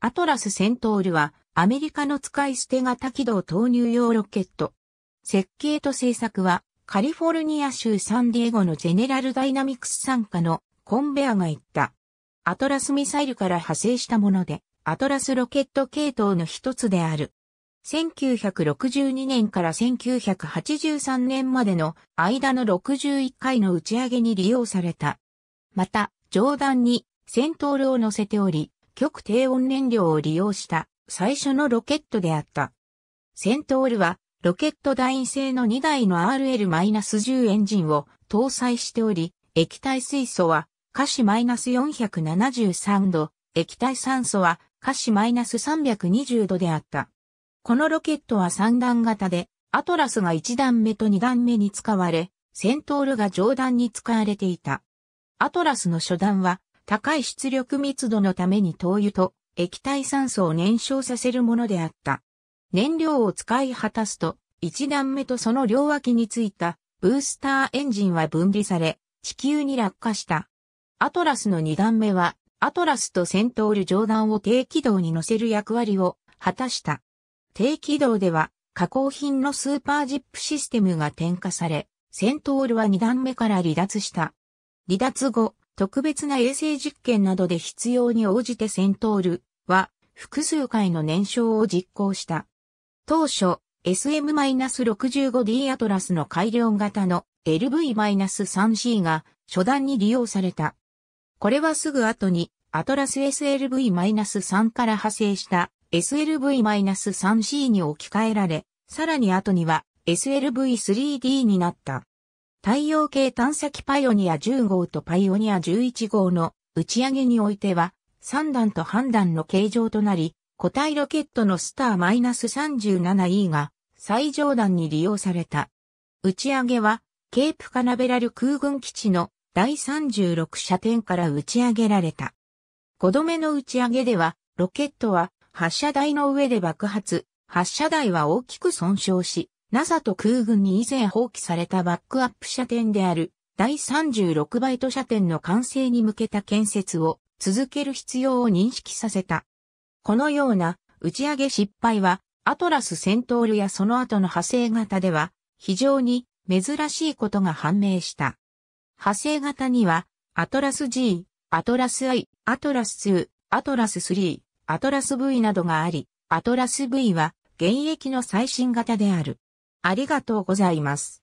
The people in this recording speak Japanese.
アトラスセントールはアメリカの使い捨て型軌道投入用ロケット。設計と製作はカリフォルニア州サンディエゴのジェネラルダイナミクス参加のコンベアが行った。アトラスミサイルから派生したもので、アトラスロケット系統の一つである。1962年から1983年までの間の61回の打ち上げに利用された。また、上段にセントールを乗せており、極低温燃料を利用した最初のロケットであった。セントールはロケット台製の2台の RL-10 エンジンを搭載しており、液体水素は華氏 -473 度、液体酸素は華氏 -320 度であった。このロケットは3段型で、アトラスが1段目と2段目に使われ、セントールが上段に使われていた。アトラスの初段は高い出力密度のために灯油と液体酸素を燃焼させるものであった。燃料を使い果たすと、一段目とその両脇についたブースターエンジンは分離され、地球に落下した。アトラスの二段目は、アトラスとセントール上段を低軌道に乗せる役割を果たした。低軌道では、加工品のスーパージップシステムが点火され、セントールは二段目から離脱した。離脱後、特別な衛星実験などで必要に応じてセントールは複数回の燃焼を実行した。当初、SM-65D アトラスの改良型の LV-3C が初段に利用された。これはすぐ後にアトラス SLV-3 から派生した SLV-3C に置き換えられ、さらに後には SLV-3D になった。太陽系探査機パイオニア10号とパイオニア11号の打ち上げにおいては、3段と半段の形状となり、固体ロケットのスター -37E が最上段に利用された。打ち上げは、ケープカナベラル空軍基地の第36射点から打ち上げられた。5度目の打ち上げでは、ロケットは発射台の上で爆発、発射台は大きく損傷し、NASA と空軍に以前放棄されたバックアップ射点である第36バイト射点の完成に向けた建設を続ける必要を認識させた。このような打ち上げ失敗はアトラス戦闘ルやその後の派生型では非常に珍しいことが判明した。派生型にはアトラス G、アトラス I、アトラス2、アトラス3、アトラス V などがあり、アトラス V は現役の最新型である。ありがとうございます。